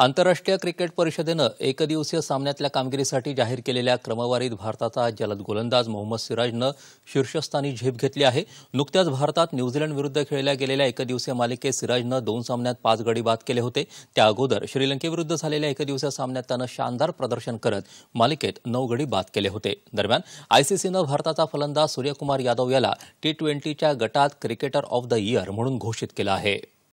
आंतरराष्ट्रीय क्रिकेट परिषदेनं एकदिवसीय सामन्यातल्या कामगिरीसाठी जाहीर केलेल्या क्रमवारीत भारताचा जलद गोलंदाज मोहम्मद सिराजनं शीर्षस्थानी झेप घेतली आहे नुकत्याच भारतात न्यूझीलंड विरुद्ध खेळल्या गेलेल्या एकदिवसीय मालिकेत सिराजनं दोन सामन्यात पाच गडी बाद केले होते त्या अगोदर श्रीलंकेविरुद्ध झालेल्या एकदिवसीय सामन्यात त्यानं शानदार प्रदर्शन करत मालिकेत नऊ गडी बाद केले होते दरम्यान आयसीसीनं भारताचा फलंदाज सूर्यकुमार यादव याला टी ट्वेंटीच्या गटात क्रिकेटर ऑफ द इयर म्हणून घोषित केलं आहे